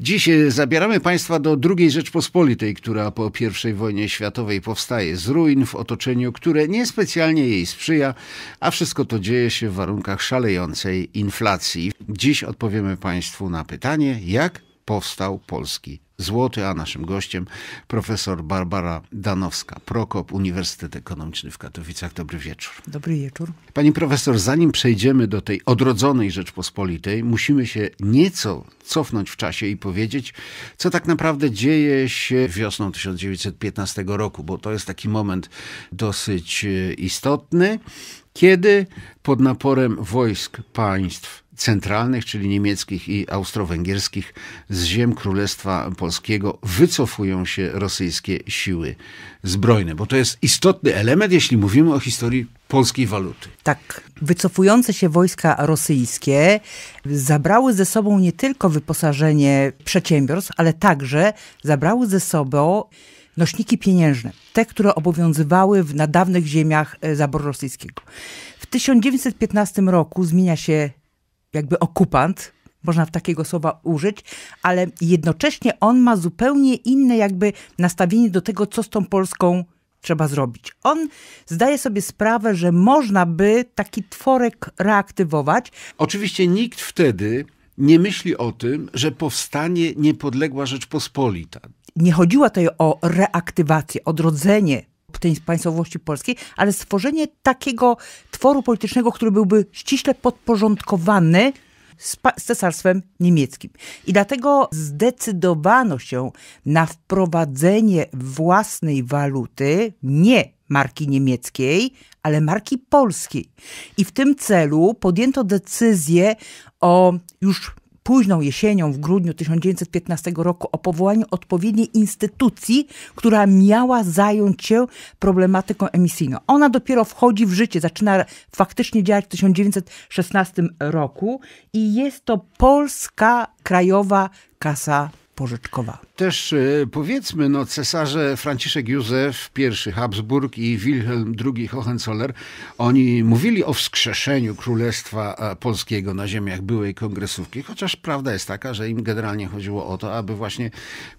Dziś e, zabieramy Państwa do II Rzeczpospolitej, która po I wojnie światowej powstaje z ruin w otoczeniu, które niespecjalnie jej sprzyja, a wszystko to dzieje się w warunkach szalejącej inflacji. Dziś odpowiemy Państwu na pytanie, jak powstał polski złoty a naszym gościem profesor Barbara Danowska-Prokop, Uniwersytet Ekonomiczny w Katowicach. Dobry wieczór. Dobry wieczór. Pani profesor, zanim przejdziemy do tej odrodzonej Rzeczpospolitej, musimy się nieco cofnąć w czasie i powiedzieć, co tak naprawdę dzieje się wiosną 1915 roku, bo to jest taki moment dosyć e, istotny, kiedy pod naporem wojsk państw centralnych, czyli niemieckich i austro-węgierskich, z ziem Królestwa Polskiego wycofują się rosyjskie siły zbrojne, bo to jest istotny element, jeśli mówimy o historii polskiej waluty. Tak, wycofujące się wojska rosyjskie zabrały ze sobą nie tylko wyposażenie przedsiębiorstw, ale także zabrały ze sobą nośniki pieniężne, te, które obowiązywały w, na dawnych ziemiach e, zaboru rosyjskiego. W 1915 roku zmienia się jakby okupant, można w takiego słowa użyć, ale jednocześnie on ma zupełnie inne jakby nastawienie do tego, co z tą Polską trzeba zrobić. On zdaje sobie sprawę, że można by taki tworek reaktywować. Oczywiście nikt wtedy nie myśli o tym, że powstanie niepodległa Rzeczpospolita. Nie chodziło tutaj o reaktywację, odrodzenie tej państwowości polskiej, ale stworzenie takiego tworu politycznego, który byłby ściśle podporządkowany z, z cesarstwem niemieckim. I dlatego zdecydowano się na wprowadzenie własnej waluty, nie marki niemieckiej, ale marki polskiej. I w tym celu podjęto decyzję o już późną jesienią, w grudniu 1915 roku, o powołaniu odpowiedniej instytucji, która miała zająć się problematyką emisyjną. Ona dopiero wchodzi w życie, zaczyna faktycznie działać w 1916 roku i jest to Polska Krajowa Kasa pożyczkowa. Też e, powiedzmy, no cesarze Franciszek Józef I Habsburg i Wilhelm II Hohenzoller, oni mówili o wskrzeszeniu Królestwa e, Polskiego na ziemiach byłej kongresówki, chociaż prawda jest taka, że im generalnie chodziło o to, aby właśnie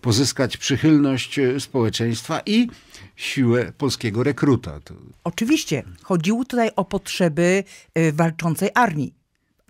pozyskać przychylność e, społeczeństwa i siłę polskiego rekruta. Oczywiście, chodziło tutaj o potrzeby walczącej armii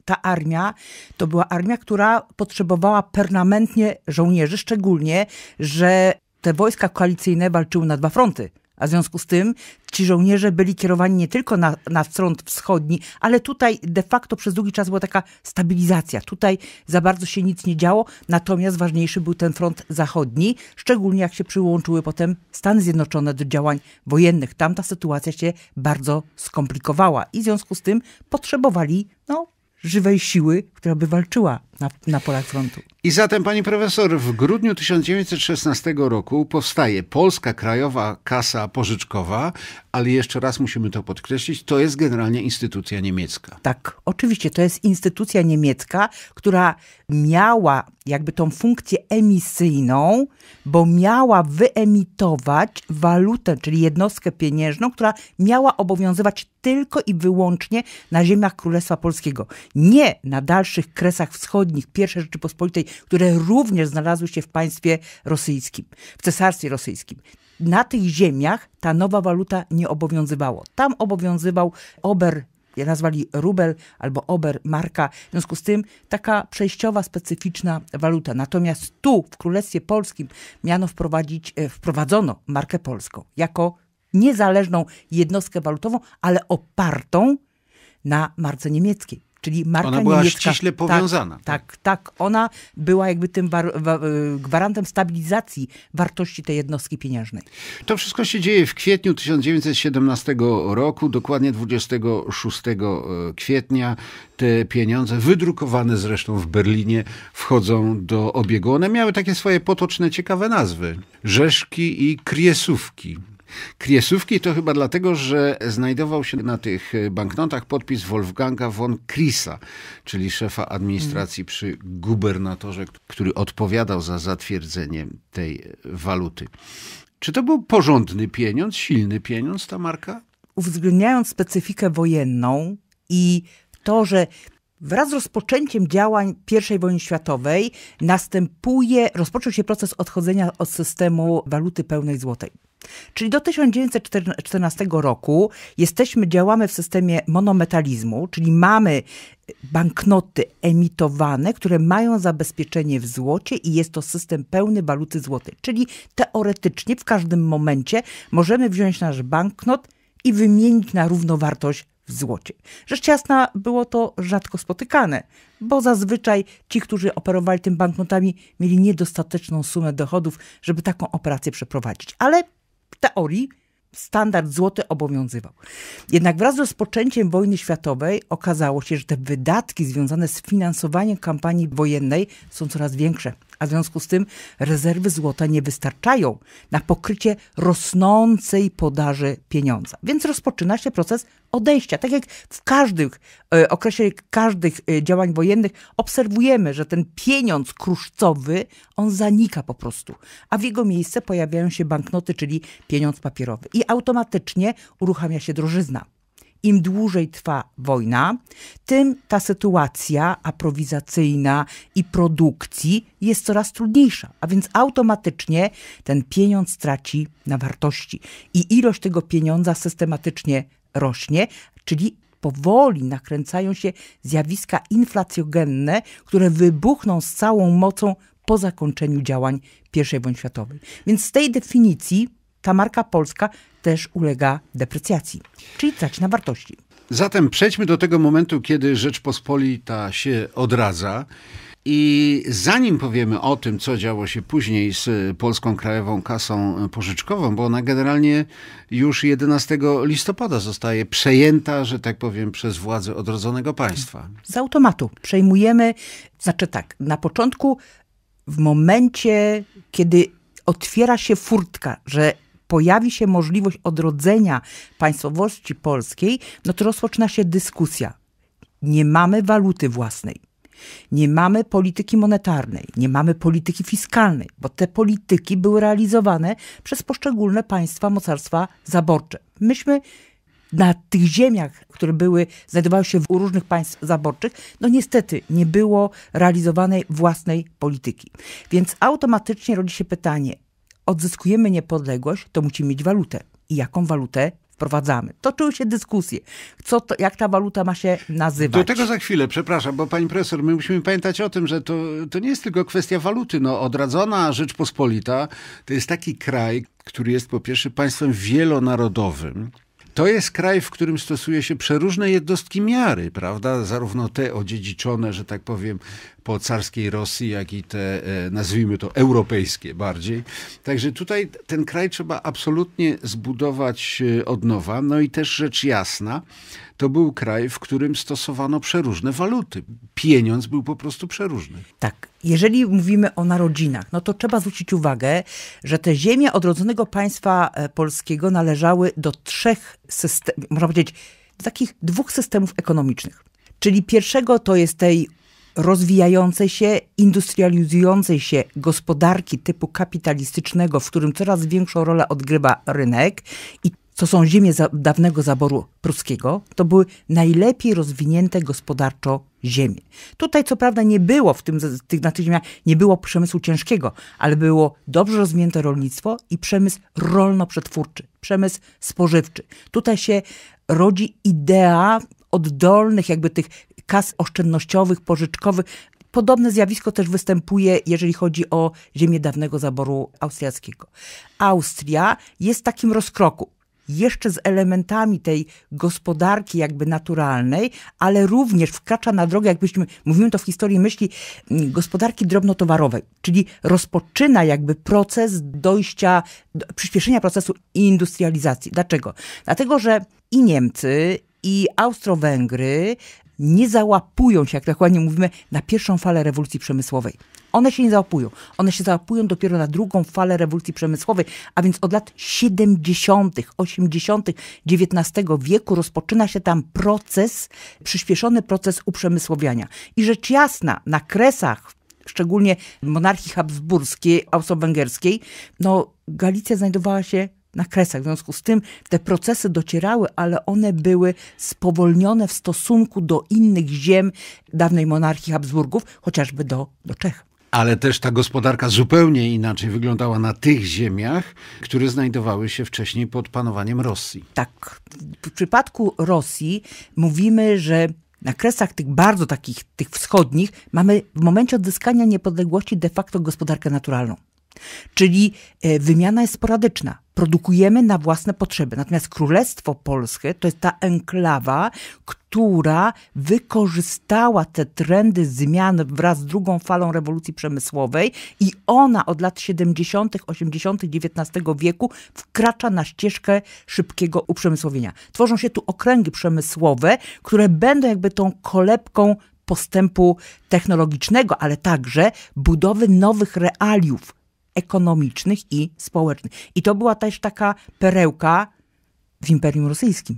ta armia to była armia, która potrzebowała permanentnie żołnierzy, szczególnie, że te wojska koalicyjne walczyły na dwa fronty. A w związku z tym ci żołnierze byli kierowani nie tylko na, na front wschodni, ale tutaj de facto przez długi czas była taka stabilizacja. Tutaj za bardzo się nic nie działo, natomiast ważniejszy był ten front zachodni, szczególnie jak się przyłączyły potem Stany Zjednoczone do działań wojennych. Tam ta sytuacja się bardzo skomplikowała i w związku z tym potrzebowali no, żywej siły, która by walczyła na, na polach frontu. I zatem, pani profesor, w grudniu 1916 roku powstaje Polska Krajowa Kasa Pożyczkowa, ale jeszcze raz musimy to podkreślić, to jest generalnie instytucja niemiecka. Tak, oczywiście, to jest instytucja niemiecka, która miała jakby tą funkcję emisyjną, bo miała wyemitować walutę, czyli jednostkę pieniężną, która miała obowiązywać tylko i wyłącznie na ziemiach Królestwa Polskiego, nie na dalszych kresach wschodnich, zbrodni I Rzeczypospolitej, które również znalazły się w państwie rosyjskim, w cesarstwie rosyjskim. Na tych ziemiach ta nowa waluta nie obowiązywała. Tam obowiązywał ober nazwali rubel albo ober marka. W związku z tym taka przejściowa, specyficzna waluta. Natomiast tu w Królestwie Polskim miano wprowadzić, e, wprowadzono markę polską jako niezależną jednostkę walutową, ale opartą na marce niemieckiej czyli marka ona była niemiecka. ściśle tak, powiązana. Tak, tak, tak. Ona była jakby tym e, gwarantem stabilizacji wartości tej jednostki pieniężnej. To wszystko się dzieje w kwietniu 1917 roku, dokładnie 26 e, kwietnia. Te pieniądze, wydrukowane zresztą w Berlinie, wchodzą do obiegu. One miały takie swoje potoczne, ciekawe nazwy. Rzeszki i Kriesówki. Kriesówki to chyba dlatego, że znajdował się na tych e, banknotach podpis Wolfganga von Krisa, czyli szefa administracji mm. przy gubernatorze, który odpowiadał za zatwierdzenie tej e, waluty. Czy to był porządny pieniądz, silny pieniądz ta marka? Uwzględniając specyfikę wojenną i to, że Wraz z rozpoczęciem działań I wojny światowej następuje, rozpoczął się proces odchodzenia od systemu waluty pełnej złotej. Czyli do 1914 roku jesteśmy, działamy w systemie monometalizmu, czyli mamy y, banknoty emitowane, które mają zabezpieczenie w złocie i jest to system pełny waluty złotej. Czyli teoretycznie w każdym momencie możemy wziąć nasz banknot i wymienić na równowartość w złocie. Rzecz jasna, było to rzadko spotykane, bo zazwyczaj ci, którzy operowali tym banknotami, mieli niedostateczną sumę dochodów, żeby taką operację przeprowadzić. Ale w teorii standard złoty obowiązywał. Jednak wraz z rozpoczęciem wojny światowej okazało się, że te wydatki związane z finansowaniem kampanii wojennej są coraz większe a w związku z tym rezerwy złota nie wystarczają na pokrycie rosnącej podaży pieniądza. Więc rozpoczyna się proces odejścia. Tak jak w każdym e, okresie każdych e, działań wojennych obserwujemy, że ten pieniądz kruszcowy, on zanika po prostu, a w jego miejsce pojawiają się banknoty, czyli pieniądz papierowy. I automatycznie uruchamia się drożyzna im dłużej trwa wojna, tym ta sytuacja aprowizacyjna i produkcji jest coraz trudniejsza, a więc automatycznie ten pieniądz traci na wartości i ilość tego pieniądza systematycznie rośnie, czyli powoli nakręcają się zjawiska inflacjogenne, które wybuchną z całą mocą po zakończeniu działań I wojny światowej. Więc z tej definicji ta marka polska też ulega deprecjacji, czyli traci na wartości. Zatem przejdźmy do tego momentu, kiedy Rzeczpospolita się odradza. I zanim powiemy o tym, co działo się później z Polską Krajową Kasą Pożyczkową, bo ona generalnie już 11 listopada zostaje przejęta, że tak powiem, przez władze odrodzonego państwa. Z automatu przejmujemy, znaczy tak, na początku, w momencie, kiedy otwiera się furtka, że pojawi się możliwość odrodzenia państwowości polskiej, no to rozpoczyna się dyskusja. Nie mamy waluty własnej. Nie mamy polityki monetarnej, nie mamy polityki fiskalnej, bo te polityki były realizowane przez poszczególne państwa mocarstwa zaborcze. Myśmy na tych ziemiach, które były, znajdowały się w różnych państw zaborczych, no niestety nie było realizowanej własnej polityki. Więc automatycznie rodzi się pytanie, odzyskujemy niepodległość, to musimy mieć walutę. I jaką walutę wprowadzamy. Toczyły się dyskusje, co to, jak ta waluta ma się nazywać. Do tego za chwilę, przepraszam, bo pani profesor, my musimy pamiętać o tym, że to, to nie jest tylko kwestia waluty. No, odradzona Rzeczpospolita to jest taki kraj, który jest po pierwsze państwem wielonarodowym, to jest kraj, w którym stosuje się przeróżne jednostki miary, prawda? Zarówno te odziedziczone, że tak powiem, po carskiej Rosji, jak i te, e, nazwijmy to, europejskie bardziej. Także tutaj ten kraj trzeba absolutnie zbudować e, od nowa. No i też rzecz jasna, to był kraj, w którym stosowano przeróżne waluty. Pieniądz był po prostu przeróżny. Tak. Jeżeli mówimy o narodzinach, no to trzeba zwrócić uwagę, że te ziemie odrodzonego państwa e, polskiego należały do trzech systemów, można powiedzieć, takich dwóch systemów ekonomicznych. Czyli pierwszego to jest tej rozwijającej się, industrializującej się gospodarki typu kapitalistycznego, w którym coraz większą rolę odgrywa rynek i co są ziemie za, dawnego zaboru pruskiego, to były najlepiej rozwinięte gospodarczo ziemie. Tutaj co prawda nie było w tym, tych, na tych ziemiach nie było przemysłu ciężkiego, ale było dobrze rozwinięte rolnictwo i przemysł rolno-przetwórczy, przemysł spożywczy. Tutaj się rodzi idea oddolnych jakby tych kas oszczędnościowych, pożyczkowych. Podobne zjawisko też występuje, jeżeli chodzi o ziemię dawnego zaboru austriackiego. Austria jest w takim rozkroku jeszcze z elementami tej gospodarki jakby naturalnej, ale również wkracza na drogę, jakbyśmy, mówimy to w historii myśli, mm, gospodarki drobnotowarowej, czyli rozpoczyna jakby proces dojścia, przyspieszenia procesu industrializacji. Dlaczego? Dlatego, że i Niemcy, i Austro-Węgry nie załapują się, jak dokładnie tak mówimy, na pierwszą falę rewolucji przemysłowej. One się nie załapują. One się załapują dopiero na drugą falę rewolucji przemysłowej, a więc od lat 70., 80. XIX wieku rozpoczyna się tam proces, przyspieszony proces uprzemysłowiania. I rzecz jasna, na kresach szczególnie monarchii habsburskiej, austro-węgierskiej, no Galicja znajdowała się na kresach. W związku z tym te procesy docierały, ale one były spowolnione w stosunku do innych ziem dawnej monarchii Habsburgów, chociażby do, do Czech. Ale też ta gospodarka zupełnie inaczej wyglądała na tych ziemiach, które znajdowały się wcześniej pod panowaniem Rosji. Tak. W przypadku Rosji mówimy, że na kresach tych bardzo takich, tych wschodnich, mamy w momencie odzyskania niepodległości de facto gospodarkę naturalną. Czyli e, wymiana jest sporadyczna. Produkujemy na własne potrzeby. Natomiast Królestwo Polskie to jest ta enklawa, która wykorzystała te trendy zmian wraz z drugą falą rewolucji przemysłowej i ona od lat 70., 80. XIX wieku wkracza na ścieżkę szybkiego uprzemysłowienia. Tworzą się tu okręgi przemysłowe, które będą jakby tą kolebką postępu technologicznego, ale także budowy nowych realiów ekonomicznych i społecznych. I to była też taka perełka w Imperium Rosyjskim.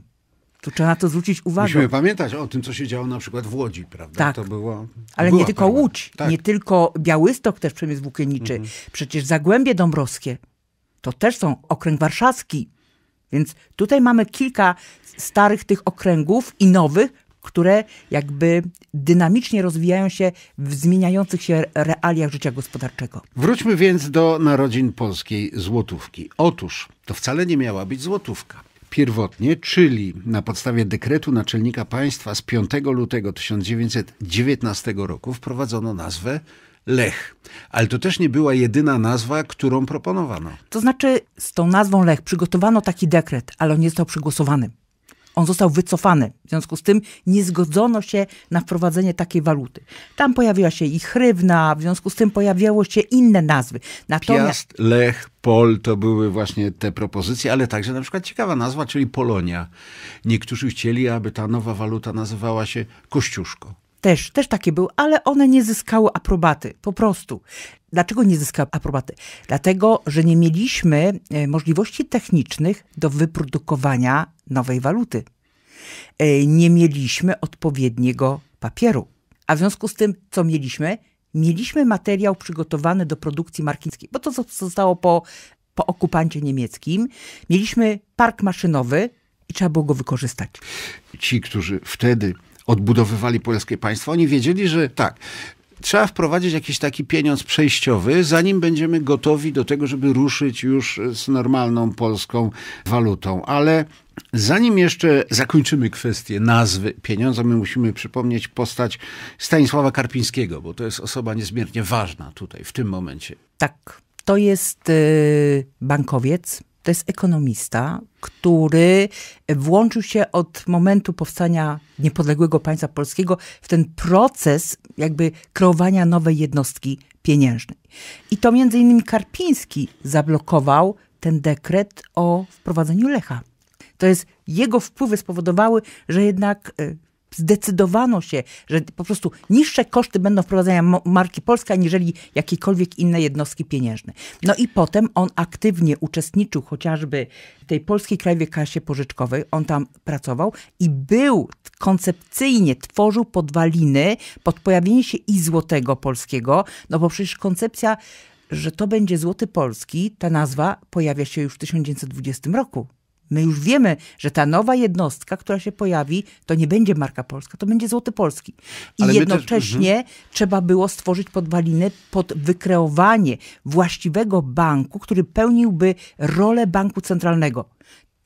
Tu trzeba na to zwrócić uwagę. Musimy pamiętać o tym, co się działo na przykład w Łodzi, prawda? Tak. To było, Ale nie tylko prawa. Łódź, tak. nie tylko Białystok, też przemysł włókienniczy. Mhm. Przecież Zagłębie Dąbrowskie to też są okręg warszawski. Więc tutaj mamy kilka starych tych okręgów i nowych, które jakby dynamicznie rozwijają się w zmieniających się realiach życia gospodarczego. Wróćmy więc do narodzin polskiej złotówki. Otóż to wcale nie miała być złotówka pierwotnie, czyli na podstawie dekretu naczelnika państwa z 5 lutego 1919 roku wprowadzono nazwę Lech. Ale to też nie była jedyna nazwa, którą proponowano. To znaczy, z tą nazwą Lech przygotowano taki dekret, ale on nie został przegłosowany on został wycofany. W związku z tym nie zgodzono się na wprowadzenie takiej waluty. Tam pojawiła się i chrywna, w związku z tym pojawiało się inne nazwy. Natomiast... Piast, Lech, Pol to były właśnie te propozycje, ale także na przykład ciekawa nazwa, czyli Polonia. Niektórzy chcieli, aby ta nowa waluta nazywała się Kościuszko. Też, też takie były, ale one nie zyskały aprobaty, po prostu. Dlaczego nie zyskał aprobaty? Dlatego, że nie mieliśmy e, możliwości technicznych do wyprodukowania nowej waluty. E, nie mieliśmy odpowiedniego papieru. A w związku z tym, co mieliśmy? Mieliśmy materiał przygotowany do produkcji markińskiej, bo to zostało po, po okupancie niemieckim. Mieliśmy park maszynowy i trzeba było go wykorzystać. Ci, którzy wtedy odbudowywali polskie państwo, oni wiedzieli, że tak, trzeba wprowadzić jakiś taki pieniądz przejściowy, zanim będziemy gotowi do tego, żeby ruszyć już z normalną polską walutą. Ale Zanim jeszcze zakończymy kwestię nazwy pieniądza, my musimy przypomnieć postać Stanisława Karpińskiego, bo to jest osoba niezmiernie ważna tutaj, w tym momencie. Tak, to jest y, bankowiec, to jest ekonomista, który włączył się od momentu powstania niepodległego państwa polskiego w ten proces jakby kreowania nowej jednostki pieniężnej. I to między innymi Karpiński zablokował ten dekret o wprowadzeniu Lecha. To jest jego wpływy spowodowały, że jednak e, zdecydowano się, że po prostu niższe koszty będą wprowadzania marki Polska, aniżeli jakiekolwiek inne jednostki pieniężne. No i potem on aktywnie uczestniczył chociażby w tej Polskiej Krajowej Kasie Pożyczkowej, on tam pracował i był koncepcyjnie, tworzył podwaliny pod pojawienie się i złotego polskiego, no bo przecież koncepcja że to będzie Złoty Polski, ta nazwa pojawia się już w 1920 roku. My już wiemy, że ta nowa jednostka, która się pojawi, to nie będzie marka polska, to będzie złoty polski. I Ale jednocześnie też... trzeba było stworzyć podwaliny pod wykreowanie właściwego banku, który pełniłby rolę banku centralnego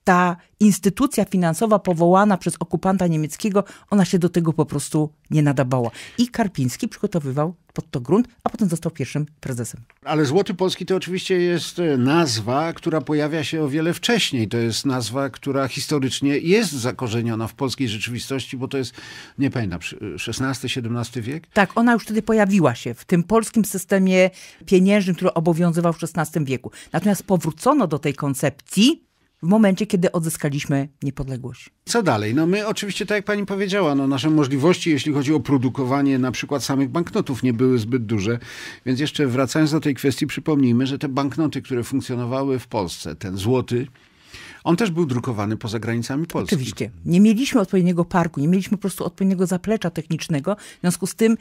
ta instytucja finansowa powołana przez okupanta niemieckiego, ona się do tego po prostu nie nadawała. I Karpiński przygotowywał pod to grunt, a potem został pierwszym prezesem. Ale Złoty Polski to oczywiście jest e, nazwa, która pojawia się o wiele wcześniej. To jest nazwa, która historycznie jest zakorzeniona w polskiej rzeczywistości, bo to jest, nie pamiętam, XVI-XVII e, wiek? Tak, ona już wtedy pojawiła się w tym polskim systemie pieniężnym, który obowiązywał w XVI wieku. Natomiast powrócono do tej koncepcji w momencie, kiedy odzyskaliśmy niepodległość. Co dalej? No my oczywiście, tak jak pani powiedziała, no nasze możliwości, jeśli chodzi o produkowanie na przykład samych banknotów, nie były zbyt duże. Więc jeszcze wracając do tej kwestii, przypomnijmy, że te banknoty, które funkcjonowały w Polsce, ten złoty, on też był drukowany poza granicami Polski. Oczywiście. Nie mieliśmy odpowiedniego parku, nie mieliśmy po prostu odpowiedniego zaplecza technicznego. W związku z tym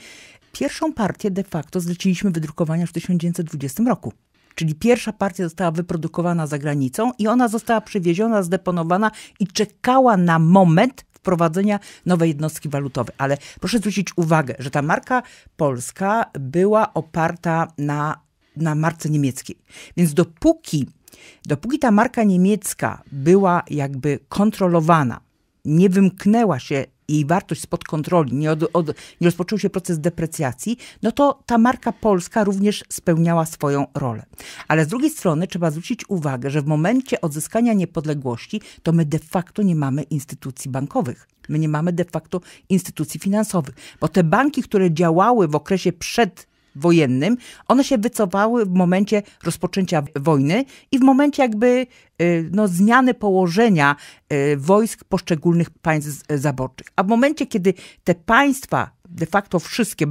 pierwszą partię de facto zleciliśmy wydrukowania w 1920 roku. Czyli pierwsza partia została wyprodukowana za granicą i ona została przywieziona, zdeponowana i czekała na moment wprowadzenia nowej jednostki walutowej. Ale proszę zwrócić uwagę, że ta marka polska była oparta na, na marce niemieckiej. Więc dopóki, dopóki ta marka niemiecka była jakby kontrolowana, nie wymknęła się jej wartość spod kontroli, nie, od, od, nie rozpoczął się proces deprecjacji, no to ta marka polska również spełniała swoją rolę. Ale z drugiej strony trzeba zwrócić uwagę, że w momencie odzyskania niepodległości to my de facto nie mamy instytucji bankowych. My nie mamy de facto instytucji finansowych, bo te banki, które działały w okresie przed wojennym, one się wycofały w momencie rozpoczęcia wojny i w momencie jakby y, no, zmiany położenia y, wojsk poszczególnych państw y, zaborczych. A w momencie, kiedy te państwa, de facto wszystkie,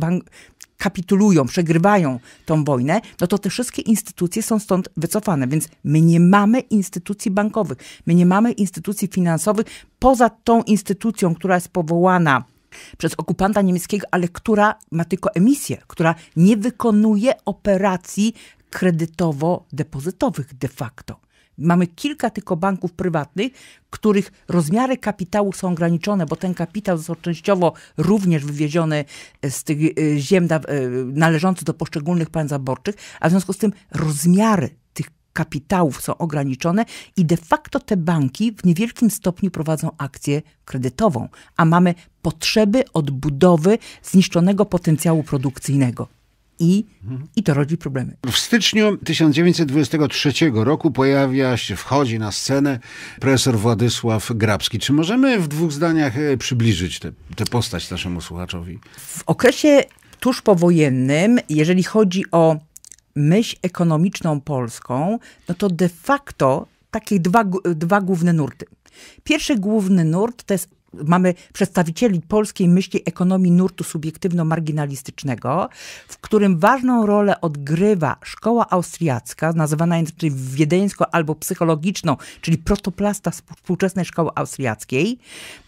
kapitulują, przegrywają tą wojnę, no to te wszystkie instytucje są stąd wycofane. Więc my nie mamy instytucji bankowych, my nie mamy instytucji finansowych poza tą instytucją, która jest powołana przez okupanta niemieckiego, ale która ma tylko emisję, która nie wykonuje operacji kredytowo-depozytowych de facto. Mamy kilka tylko banków prywatnych, których rozmiary kapitału są ograniczone, bo ten kapitał został częściowo również wywieziony e, z tych e, ziem e, należących do poszczególnych państw zaborczych, a w związku z tym rozmiary kapitałów są ograniczone i de facto te banki w niewielkim stopniu prowadzą akcję kredytową, a mamy potrzeby odbudowy zniszczonego potencjału produkcyjnego. I, I to rodzi problemy. W styczniu 1923 roku pojawia się, wchodzi na scenę profesor Władysław Grabski. Czy możemy w dwóch zdaniach e, przybliżyć tę postać naszemu słuchaczowi? W okresie tuż powojennym, jeżeli chodzi o myśl ekonomiczną polską, no to de facto takie dwa, dwa główne nurty. Pierwszy główny nurt to jest mamy przedstawicieli polskiej myśli ekonomii nurtu subiektywno-marginalistycznego, w którym ważną rolę odgrywa szkoła austriacka, nazywana inaczej wiedeńsko albo psychologiczną, czyli protoplasta współczesnej szkoły austriackiej.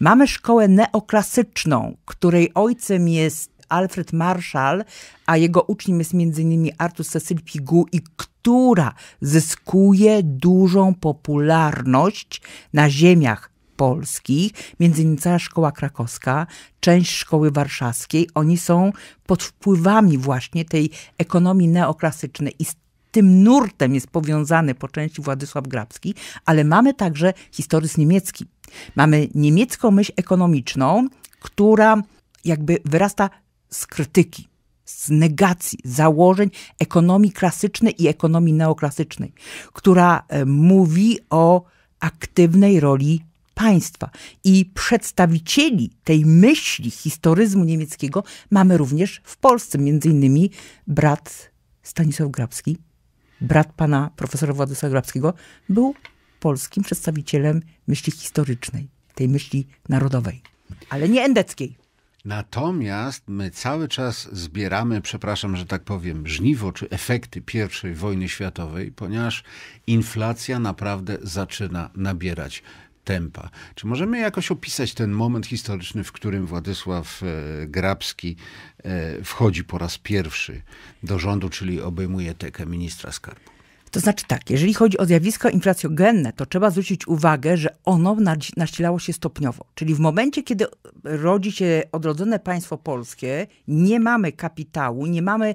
Mamy szkołę neoklasyczną, której ojcem jest Alfred Marshall, a jego uczniem jest m.in. Artus Cecil Pigu i która zyskuje dużą popularność na ziemiach polskich, między innymi cała szkoła krakowska, część szkoły warszawskiej. Oni są pod wpływami właśnie tej ekonomii neoklasycznej i z tym nurtem jest powiązany po części Władysław Grabski, ale mamy także historyzm niemiecki. Mamy niemiecką myśl ekonomiczną, która jakby wyrasta z krytyki, z negacji założeń ekonomii klasycznej i ekonomii neoklasycznej, która e, mówi o aktywnej roli państwa. I przedstawicieli tej myśli historyzmu niemieckiego mamy również w Polsce, między innymi brat Stanisław Grabski, brat pana profesora Władysława Grabskiego, był polskim przedstawicielem myśli historycznej, tej myśli narodowej, ale nie endeckiej. Natomiast my cały czas zbieramy, przepraszam, że tak powiem, żniwo czy efekty I wojny światowej, ponieważ inflacja naprawdę zaczyna nabierać tempa. Czy możemy jakoś opisać ten moment historyczny, w którym Władysław e, Grabski e, wchodzi po raz pierwszy do rządu, czyli obejmuje tekę ministra skarbu? To znaczy tak, jeżeli chodzi o zjawisko inflacjogenne, to trzeba zwrócić uwagę, że ono nasilało się stopniowo. Czyli w momencie, kiedy rodzi się odrodzone państwo polskie, nie mamy kapitału, nie mamy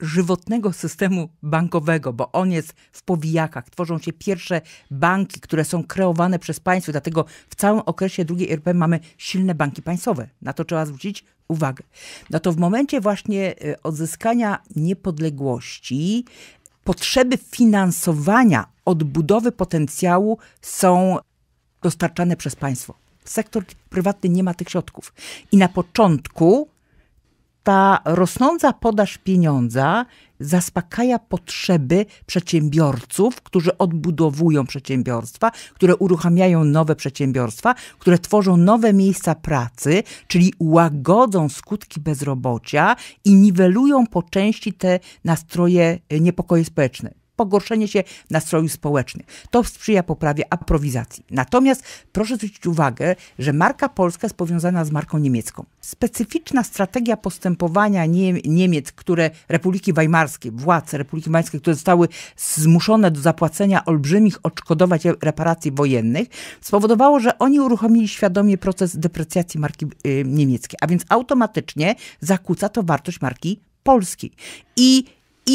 żywotnego systemu bankowego, bo on jest w powijakach. Tworzą się pierwsze banki, które są kreowane przez państwo, dlatego w całym okresie II RP mamy silne banki państwowe. Na to trzeba zwrócić uwagę. No to w momencie właśnie y, odzyskania niepodległości potrzeby finansowania odbudowy potencjału są dostarczane przez państwo. Sektor prywatny nie ma tych środków. I na początku ta rosnąca podaż pieniądza zaspokaja potrzeby przedsiębiorców, którzy odbudowują przedsiębiorstwa, które uruchamiają nowe przedsiębiorstwa, które tworzą nowe miejsca pracy, czyli łagodzą skutki bezrobocia i niwelują po części te nastroje e, niepokoje społeczne pogorszenie się nastroju społecznych. To sprzyja poprawie aprowizacji. Natomiast proszę zwrócić uwagę, że marka polska jest powiązana z marką niemiecką. Specyficzna strategia postępowania Niemiec, które Republiki Weimarskiej, władze Republiki Weimarskiej, które zostały zmuszone do zapłacenia olbrzymich odszkodowań reparacji wojennych, spowodowało, że oni uruchomili świadomie proces deprecjacji marki y, niemieckiej, a więc automatycznie zakłóca to wartość marki polskiej. I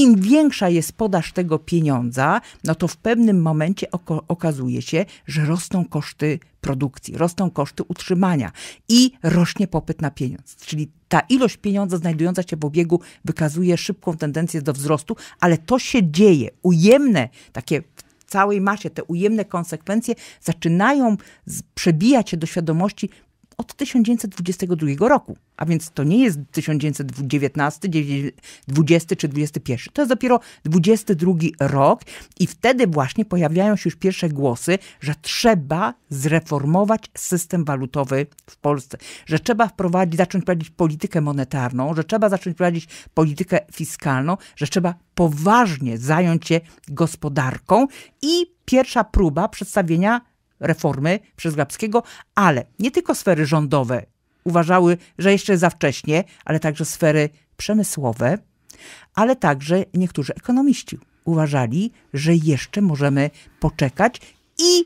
im większa jest podaż tego pieniądza, no to w pewnym momencie okazuje się, że rosną koszty produkcji, rosną koszty utrzymania i rośnie popyt na pieniądz. Czyli ta ilość pieniądza znajdująca się w obiegu wykazuje szybką tendencję do wzrostu, ale to się dzieje. Ujemne takie całej masie te ujemne konsekwencje zaczynają przebijać się do świadomości od 1922 roku. A więc to nie jest 1919, 20 czy 21. To jest dopiero 22 rok i wtedy właśnie pojawiają się już pierwsze głosy, że trzeba zreformować system walutowy w Polsce, że trzeba wprowadzić, zacząć prowadzić politykę monetarną, że trzeba zacząć prowadzić politykę fiskalną, że trzeba poważnie zająć się gospodarką i pierwsza próba przedstawienia reformy przez Grabskiego, ale nie tylko sfery rządowe uważały, że jeszcze za wcześnie, ale także sfery przemysłowe, ale także niektórzy ekonomiści uważali, że jeszcze możemy poczekać i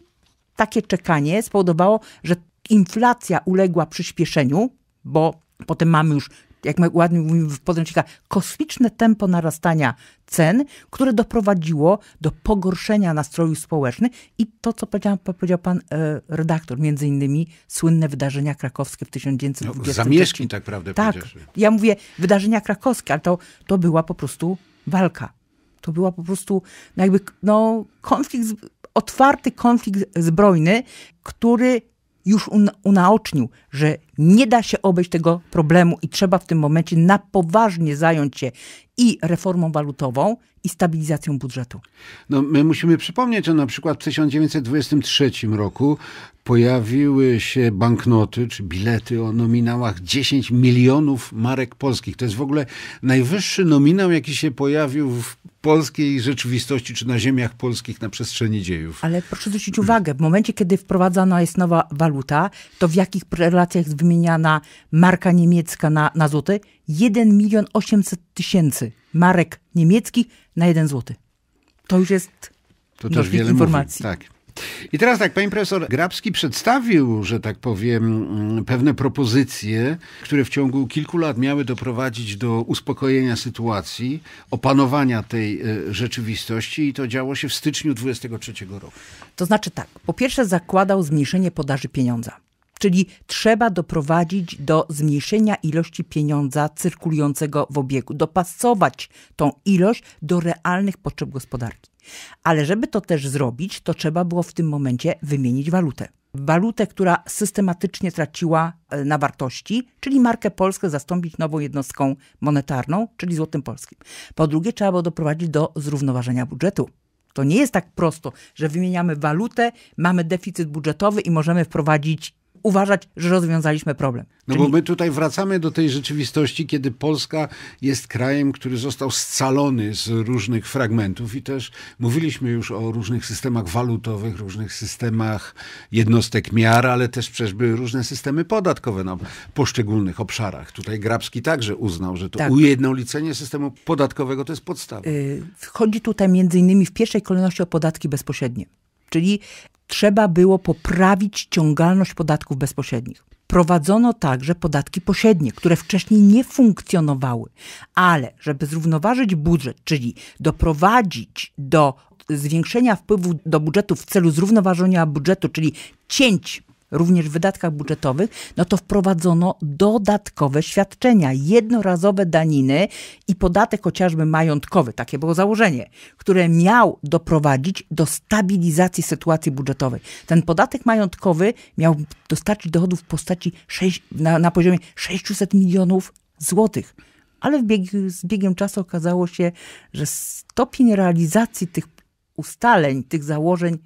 takie czekanie spowodowało, że inflacja uległa przyspieszeniu, bo potem mamy już jak ładnie mówimy w podręcznikach, kosmiczne tempo narastania cen, które doprowadziło do pogorszenia nastroju społecznych i to, co powiedział, powiedział pan e, redaktor, między innymi słynne wydarzenia krakowskie w 1920 no, Zamieszki tak prawdę Tak, ja mówię wydarzenia krakowskie, ale to, to była po prostu walka. To była po prostu no jakby no, konflikt, otwarty konflikt zbrojny, który już unaocznił, że nie da się obejść tego problemu i trzeba w tym momencie na poważnie zająć się i reformą walutową, i stabilizacją budżetu. No, my musimy przypomnieć, że na przykład w 1923 roku pojawiły się banknoty czy bilety o nominałach 10 milionów marek polskich. To jest w ogóle najwyższy nominał, jaki się pojawił w polskiej rzeczywistości czy na ziemiach polskich na przestrzeni dziejów. Ale proszę zwrócić uwagę, w momencie, kiedy wprowadzana jest nowa waluta, to w jakich relacjach z wymieniana marka niemiecka na, na złote. 1 milion 800 tysięcy marek niemieckich na 1 złoty. To już jest to też wiele informacji. Mówi, tak. I teraz tak, pani profesor Grabski przedstawił, że tak powiem, mm, pewne propozycje, które w ciągu kilku lat miały doprowadzić do uspokojenia sytuacji, opanowania tej e, rzeczywistości i to działo się w styczniu 23 roku. To znaczy tak, po pierwsze zakładał zmniejszenie podaży pieniądza. Czyli trzeba doprowadzić do zmniejszenia ilości pieniądza cyrkulującego w obiegu, dopasować tą ilość do realnych potrzeb gospodarki. Ale żeby to też zrobić, to trzeba było w tym momencie wymienić walutę. Walutę, która systematycznie traciła e, na wartości, czyli markę polską zastąpić nową jednostką monetarną, czyli złotym polskim. Po drugie, trzeba było doprowadzić do zrównoważenia budżetu. To nie jest tak prosto, że wymieniamy walutę, mamy deficyt budżetowy i możemy wprowadzić uważać, że rozwiązaliśmy problem. No Czyli... bo my tutaj wracamy do tej rzeczywistości, kiedy Polska jest krajem, który został scalony z różnych fragmentów i też mówiliśmy już o różnych systemach walutowych, różnych systemach jednostek miar, ale też przecież były różne systemy podatkowe na poszczególnych obszarach. Tutaj Grabski także uznał, że to tak. ujednolicenie systemu podatkowego to jest podstawa. Yy, chodzi tutaj między innymi w pierwszej kolejności o podatki bezpośrednie. Czyli trzeba było poprawić ciągalność podatków bezpośrednich. Prowadzono także podatki pośrednie, które wcześniej nie funkcjonowały, ale żeby zrównoważyć budżet, czyli doprowadzić do zwiększenia wpływu do budżetu w celu zrównoważenia budżetu, czyli cięć również w wydatkach budżetowych, no to wprowadzono dodatkowe świadczenia, jednorazowe daniny i podatek chociażby majątkowy, takie było założenie, które miał doprowadzić do stabilizacji sytuacji budżetowej. Ten podatek majątkowy miał dostarczyć dochodów w postaci 6, na, na poziomie 600 milionów złotych ale bieg, z biegiem czasu okazało się, że stopień realizacji tych ustaleń, tych założeń,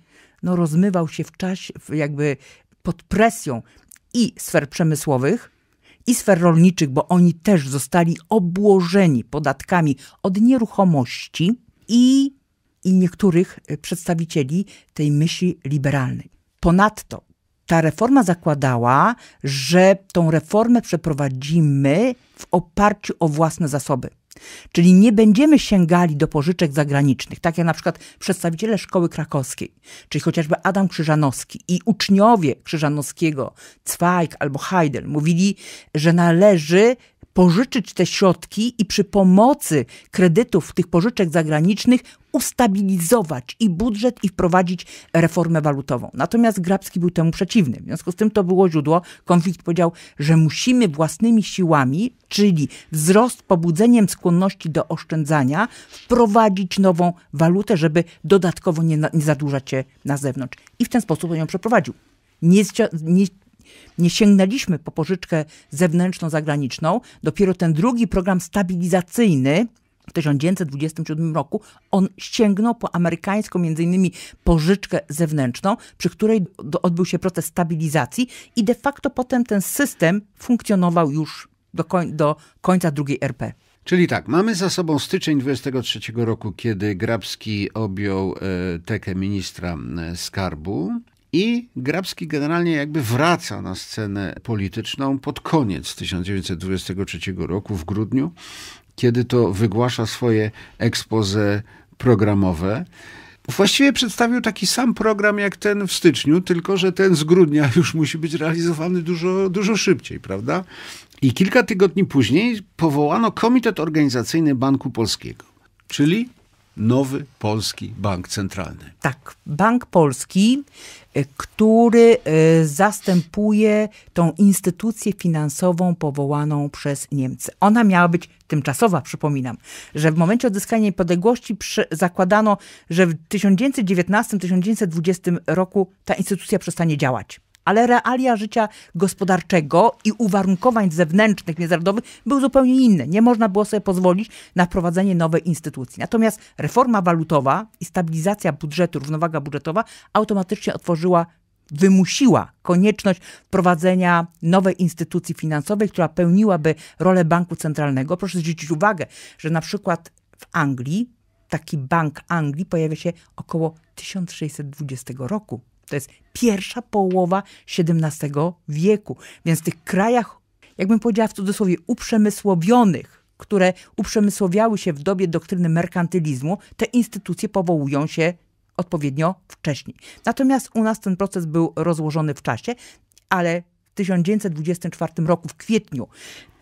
no rozmywał się w czasie, jakby pod presją i sfer przemysłowych, i sfer rolniczych, bo oni też zostali obłożeni podatkami od nieruchomości i, i niektórych e, przedstawicieli tej myśli liberalnej. Ponadto ta reforma zakładała, że tą reformę przeprowadzimy w oparciu o własne zasoby. Czyli nie będziemy sięgali do pożyczek zagranicznych, tak jak na przykład przedstawiciele Szkoły Krakowskiej, czyli chociażby Adam Krzyżanowski i uczniowie Krzyżanowskiego, Zweig albo Heidel, mówili, że należy pożyczyć te środki i przy pomocy kredytów tych pożyczek zagranicznych ustabilizować i budżet i wprowadzić reformę walutową. Natomiast Grabski był temu przeciwny. W związku z tym to było źródło. Konflikt powiedział, że musimy własnymi siłami, czyli wzrost pobudzeniem skłonności do oszczędzania, wprowadzić nową walutę, żeby dodatkowo nie, nie zadłużać się na zewnątrz. I w ten sposób on ją przeprowadził. Nie, nie nie sięgnęliśmy po pożyczkę zewnętrzną, zagraniczną. Dopiero ten drugi program stabilizacyjny w 1927 roku on sięgnął po amerykańską, między innymi pożyczkę zewnętrzną, przy której odbył się proces stabilizacji i de facto potem ten system funkcjonował już do, koń do końca drugiej RP. Czyli tak, mamy za sobą styczeń 23 roku, kiedy Grabski objął e, tekę ministra skarbu. I Grabski generalnie jakby wraca na scenę polityczną pod koniec 1923 roku, w grudniu, kiedy to wygłasza swoje ekspoze programowe. Właściwie przedstawił taki sam program jak ten w styczniu, tylko że ten z grudnia już musi być realizowany dużo, dużo szybciej, prawda? I kilka tygodni później powołano Komitet Organizacyjny Banku Polskiego, czyli nowy polski bank centralny. Tak, Bank Polski, e, który e, zastępuje tą instytucję finansową powołaną przez Niemcy. Ona miała być tymczasowa, przypominam, że w momencie odzyskania niepodległości zakładano, że w 1919-1920 roku ta instytucja przestanie działać ale realia życia gospodarczego i uwarunkowań zewnętrznych, międzynarodowych były zupełnie inne. Nie można było sobie pozwolić na wprowadzenie nowej instytucji. Natomiast reforma walutowa i stabilizacja budżetu, równowaga budżetowa automatycznie otworzyła wymusiła konieczność wprowadzenia nowej instytucji finansowej, która pełniłaby rolę banku centralnego. Proszę zwrócić uwagę, że na przykład w Anglii taki bank Anglii pojawia się około 1620 roku. To jest pierwsza połowa XVII wieku. Więc w tych krajach, jakbym powiedziała w cudzysłowie, uprzemysłowionych, które uprzemysłowiały się w dobie doktryny merkantylizmu, te instytucje powołują się odpowiednio wcześniej. Natomiast u nas ten proces był rozłożony w czasie, ale w 1924 roku, w kwietniu,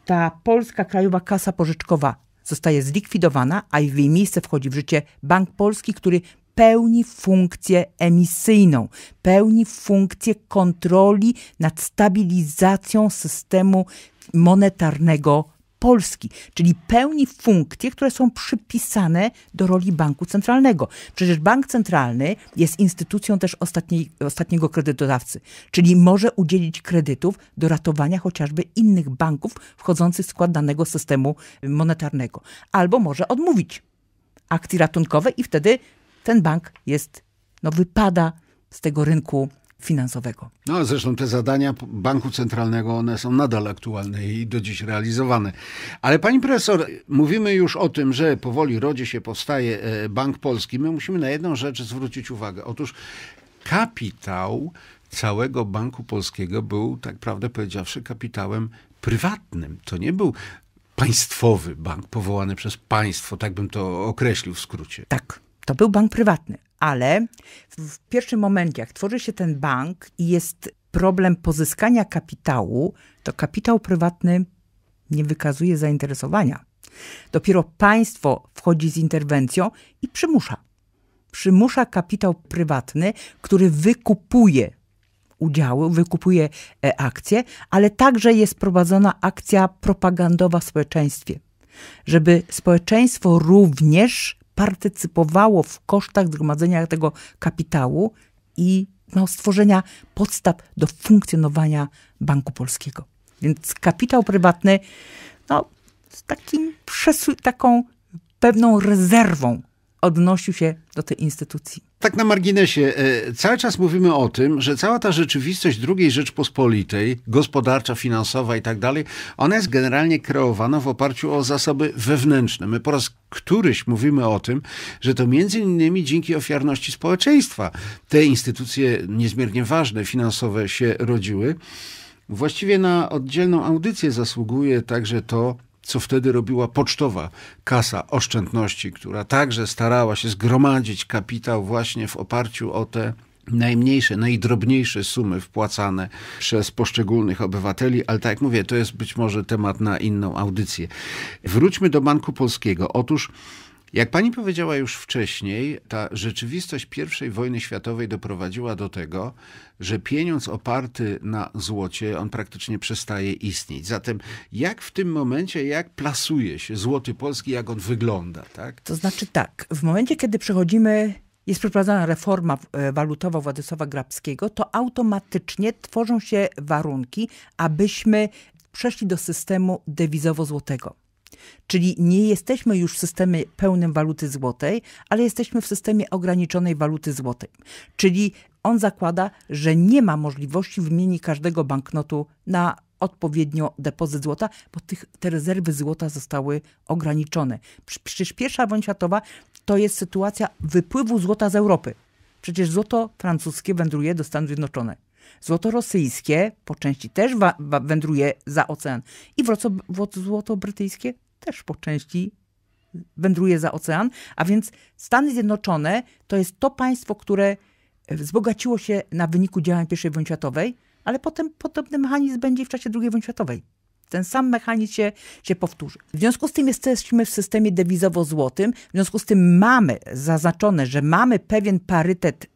ta Polska Krajowa Kasa Pożyczkowa zostaje zlikwidowana, a w jej miejsce wchodzi w życie Bank Polski, który pełni funkcję emisyjną, pełni funkcję kontroli nad stabilizacją systemu monetarnego Polski, czyli pełni funkcje, które są przypisane do roli banku centralnego. Przecież bank centralny jest instytucją też ostatniej, ostatniego kredytodawcy, czyli może udzielić kredytów do ratowania chociażby innych banków wchodzących w skład danego systemu monetarnego, albo może odmówić akcji ratunkowej i wtedy ten bank jest, no wypada z tego rynku finansowego. No zresztą te zadania Banku Centralnego, one są nadal aktualne i do dziś realizowane. Ale pani profesor, mówimy już o tym, że powoli rodzi się, powstaje e, Bank Polski. My musimy na jedną rzecz zwrócić uwagę. Otóż kapitał całego Banku Polskiego był, tak prawdę powiedziawszy, kapitałem prywatnym. To nie był państwowy bank powołany przez państwo, tak bym to określił w skrócie. Tak. To był bank prywatny, ale w pierwszym momencie, jak tworzy się ten bank i jest problem pozyskania kapitału, to kapitał prywatny nie wykazuje zainteresowania. Dopiero państwo wchodzi z interwencją i przymusza. Przymusza kapitał prywatny, który wykupuje udziały, wykupuje e, akcje, ale także jest prowadzona akcja propagandowa w społeczeństwie, żeby społeczeństwo również partycypowało w kosztach zgromadzenia tego kapitału i no, stworzenia podstaw do funkcjonowania Banku Polskiego. Więc kapitał prywatny no, z takim, taką pewną rezerwą odnosił się do tej instytucji. Tak na marginesie, e, cały czas mówimy o tym, że cała ta rzeczywistość II Rzeczpospolitej, gospodarcza, finansowa i tak dalej, ona jest generalnie kreowana w oparciu o zasoby wewnętrzne. My po raz któryś mówimy o tym, że to między innymi dzięki ofiarności społeczeństwa te instytucje niezmiernie ważne, finansowe się rodziły. Właściwie na oddzielną audycję zasługuje także to, co wtedy robiła pocztowa kasa oszczędności, która także starała się zgromadzić kapitał właśnie w oparciu o te najmniejsze, najdrobniejsze sumy wpłacane przez poszczególnych obywateli, ale tak jak mówię, to jest być może temat na inną audycję. Wróćmy do Banku Polskiego. Otóż jak pani powiedziała już wcześniej, ta rzeczywistość I wojny światowej doprowadziła do tego, że pieniądz oparty na złocie, on praktycznie przestaje istnieć. Zatem jak w tym momencie, jak plasuje się złoty polski, jak on wygląda? Tak? To znaczy tak, w momencie, kiedy przechodzimy jest przeprowadzana reforma e, walutowa Władysława Grabskiego, to automatycznie tworzą się warunki, abyśmy przeszli do systemu dewizowo-złotego. Czyli nie jesteśmy już w systemie pełnym waluty złotej, ale jesteśmy w systemie ograniczonej waluty złotej. Czyli on zakłada, że nie ma możliwości wymieni każdego banknotu na odpowiednio depozyt złota, bo tych, te rezerwy złota zostały ograniczone. Przecież pierwsza wojna światowa to jest sytuacja wypływu złota z Europy. Przecież złoto francuskie wędruje do Stanów Zjednoczonych. Złoto rosyjskie po części też wędruje za ocean i złoto brytyjskie też po części wędruje za ocean, a więc Stany Zjednoczone to jest to państwo, które e, wzbogaciło się na wyniku działań I wojny światowej, ale potem podobny mechanizm będzie w czasie II wojny światowej. Ten sam mechanizm się, się powtórzy. W związku z tym jesteśmy w systemie dewizowo-złotym, w związku z tym mamy zaznaczone, że mamy pewien parytet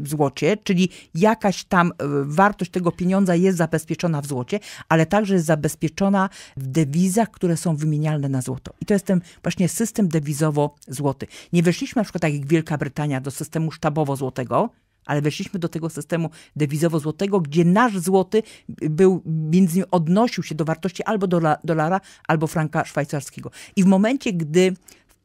w złocie, czyli jakaś tam e, wartość tego pieniądza jest zabezpieczona w złocie, ale także jest zabezpieczona w dewizach, które są wymienialne na złoto. I to jest ten właśnie system dewizowo-złoty. Nie weszliśmy na przykład tak jak Wielka Brytania do systemu sztabowo-złotego, ale weszliśmy do tego systemu dewizowo-złotego, gdzie nasz złoty był, między innymi odnosił się do wartości albo dola, dolara, albo franka szwajcarskiego. I w momencie, gdy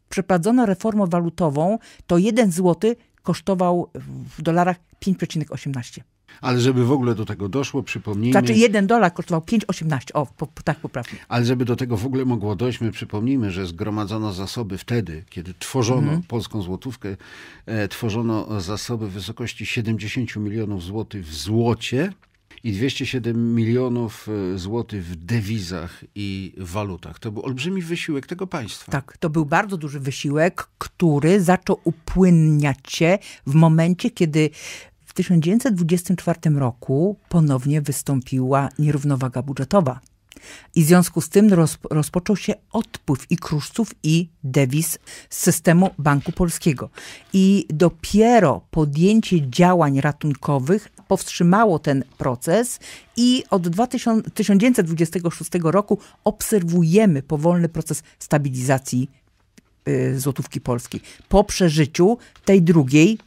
przeprowadzono reformę walutową, to jeden złoty kosztował w dolarach 5,18. Ale żeby w ogóle do tego doszło, przypomnijmy... Znaczy jeden dolar kosztował 5,18, o, po, tak poprawnie. Ale żeby do tego w ogóle mogło dojść, my przypomnijmy, że zgromadzono zasoby wtedy, kiedy tworzono mm. polską złotówkę, e, tworzono zasoby w wysokości 70 milionów złotych w złocie, i 207 milionów e, złotych w dewizach i walutach. To był olbrzymi wysiłek tego państwa. Tak, to był bardzo duży wysiłek, który zaczął upłynniać się w momencie, kiedy w 1924 roku ponownie wystąpiła nierównowaga budżetowa. I w związku z tym rozpoczął się odpływ i kruszców, i dewiz z systemu Banku Polskiego. I dopiero podjęcie działań ratunkowych powstrzymało ten proces i od 2000, 1926 roku obserwujemy powolny proces stabilizacji y, złotówki polskiej po przeżyciu tej drugiej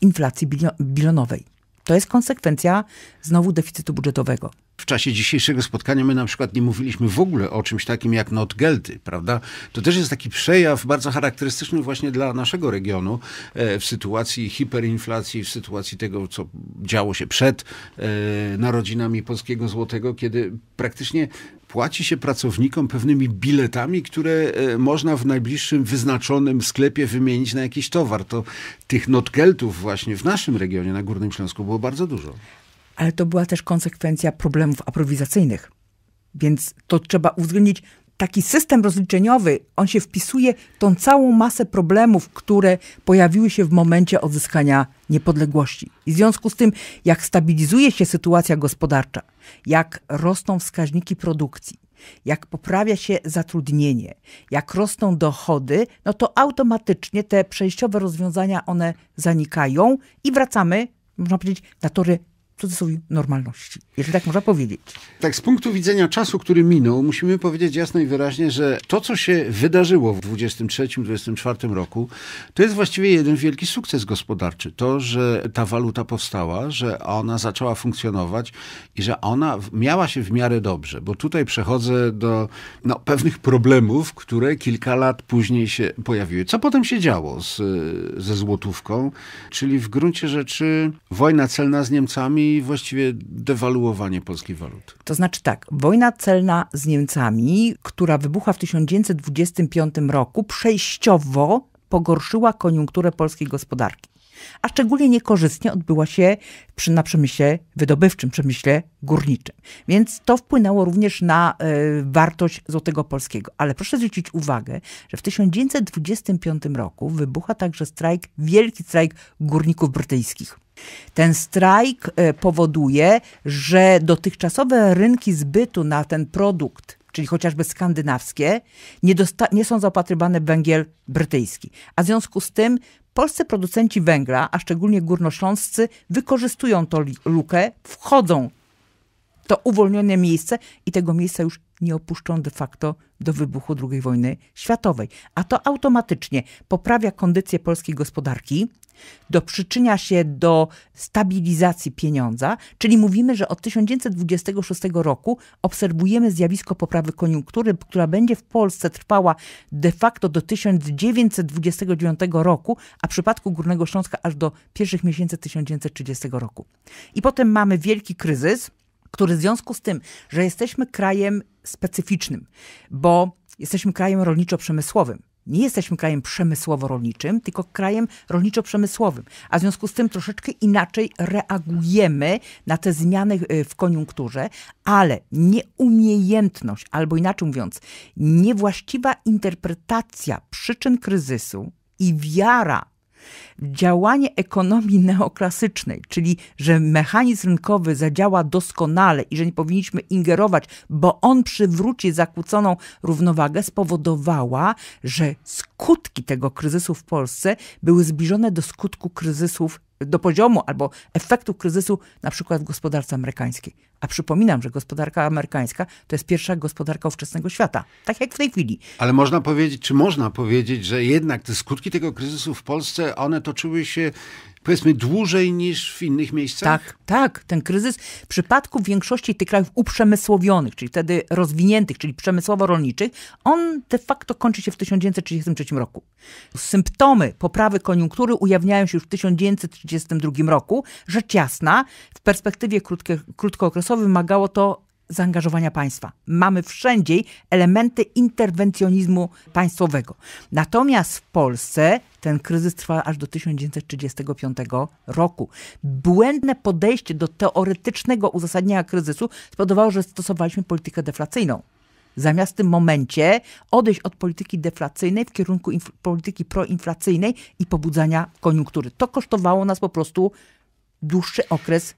inflacji bilionowej. To jest konsekwencja znowu deficytu budżetowego. W czasie dzisiejszego spotkania my na przykład nie mówiliśmy w ogóle o czymś takim jak notgeldy, prawda? To też jest taki przejaw bardzo charakterystyczny właśnie dla naszego regionu e, w sytuacji hiperinflacji, w sytuacji tego, co działo się przed e, narodzinami polskiego złotego, kiedy praktycznie płaci się pracownikom pewnymi biletami, które e, można w najbliższym wyznaczonym sklepie wymienić na jakiś towar. To tych notkeltów właśnie w naszym regionie, na Górnym Śląsku, było bardzo dużo. Ale to była też konsekwencja problemów aprowizacyjnych. Więc to trzeba uwzględnić taki system rozliczeniowy, on się wpisuje tą całą masę problemów, które pojawiły się w momencie odzyskania niepodległości. I w związku z tym, jak stabilizuje się sytuacja gospodarcza, jak rosną wskaźniki produkcji, jak poprawia się zatrudnienie, jak rosną dochody, no to automatycznie te przejściowe rozwiązania one zanikają i wracamy, można powiedzieć, na tory cudzysłowie normalności, jeżeli tak można powiedzieć. Tak, z punktu widzenia czasu, który minął, musimy powiedzieć jasno i wyraźnie, że to, co się wydarzyło w 23-24 roku, to jest właściwie jeden wielki sukces gospodarczy. To, że ta waluta powstała, że ona zaczęła funkcjonować i że ona miała się w miarę dobrze, bo tutaj przechodzę do no, pewnych problemów, które kilka lat później się pojawiły. Co potem się działo z, ze złotówką? Czyli w gruncie rzeczy wojna celna z Niemcami i właściwie dewaluowanie polskiej waluty. To znaczy tak, wojna celna z Niemcami, która wybuchła w 1925 roku, przejściowo pogorszyła koniunkturę polskiej gospodarki. A szczególnie niekorzystnie odbyła się przy, na przemyśle wydobywczym, przemyśle górniczym. Więc to wpłynęło również na y, wartość złotego polskiego. Ale proszę zwrócić uwagę, że w 1925 roku wybucha także strajk, wielki strajk górników brytyjskich. Ten strajk e, powoduje, że dotychczasowe rynki zbytu na ten produkt, czyli chociażby skandynawskie, nie, nie są zaopatrywane w węgiel brytyjski. A w związku z tym polscy producenci węgla, a szczególnie górnośląscy, wykorzystują tą lukę, wchodzą w to uwolnione miejsce i tego miejsca już nie opuszczą de facto do wybuchu II wojny światowej. A to automatycznie poprawia kondycję polskiej gospodarki, przyczynia się do stabilizacji pieniądza, czyli mówimy, że od 1926 roku obserwujemy zjawisko poprawy koniunktury, która będzie w Polsce trwała de facto do 1929 roku, a w przypadku Górnego Śląska aż do pierwszych miesięcy 1930 roku. I potem mamy wielki kryzys, który w związku z tym, że jesteśmy krajem specyficznym, bo jesteśmy krajem rolniczo-przemysłowym, nie jesteśmy krajem przemysłowo-rolniczym, tylko krajem rolniczo-przemysłowym, a w związku z tym troszeczkę inaczej reagujemy na te zmiany y, w koniunkturze, ale nieumiejętność, albo inaczej mówiąc, niewłaściwa interpretacja przyczyn kryzysu i wiara Działanie ekonomii neoklasycznej, czyli że mechanizm rynkowy zadziała doskonale i że nie powinniśmy ingerować, bo on przywróci zakłóconą równowagę, spowodowała, że skutki tego kryzysu w Polsce były zbliżone do skutku kryzysów do poziomu albo efektu kryzysu na przykład w gospodarce amerykańskiej. A przypominam, że gospodarka amerykańska to jest pierwsza gospodarka ówczesnego świata, tak jak w tej chwili. Ale można powiedzieć, czy można powiedzieć, że jednak te skutki tego kryzysu w Polsce, one toczyły się powiedzmy dłużej niż w innych miejscach? Tak, tak. Ten kryzys w przypadku większości tych krajów uprzemysłowionych, czyli wtedy rozwiniętych, czyli przemysłowo-rolniczych, on de facto kończy się w 1933 roku. Symptomy poprawy koniunktury ujawniają się już w 1932 roku. Rzecz jasna, w perspektywie krótkie, krótkookresowej wymagało to zaangażowania państwa. Mamy wszędzie elementy interwencjonizmu państwowego. Natomiast w Polsce ten kryzys trwa aż do 1935 roku. Błędne podejście do teoretycznego uzasadnienia kryzysu spowodowało, że stosowaliśmy politykę deflacyjną zamiast w tym momencie odejść od polityki deflacyjnej w kierunku polityki proinflacyjnej i pobudzania koniunktury. To kosztowało nas po prostu dłuższy okres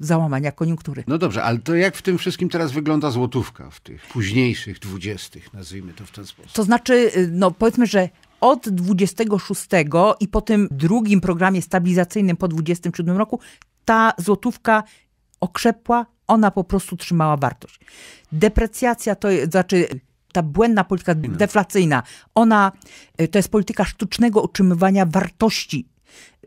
załamania koniunktury. No dobrze, ale to jak w tym wszystkim teraz wygląda złotówka w tych późniejszych dwudziestych, nazwijmy to w ten sposób? To znaczy, y, no powiedzmy, że od 26 i po tym drugim programie stabilizacyjnym po 27 roku ta złotówka okrzepła, ona po prostu trzymała wartość. Deprecjacja to znaczy ta błędna polityka deflacyjna, ona y, to jest polityka sztucznego utrzymywania wartości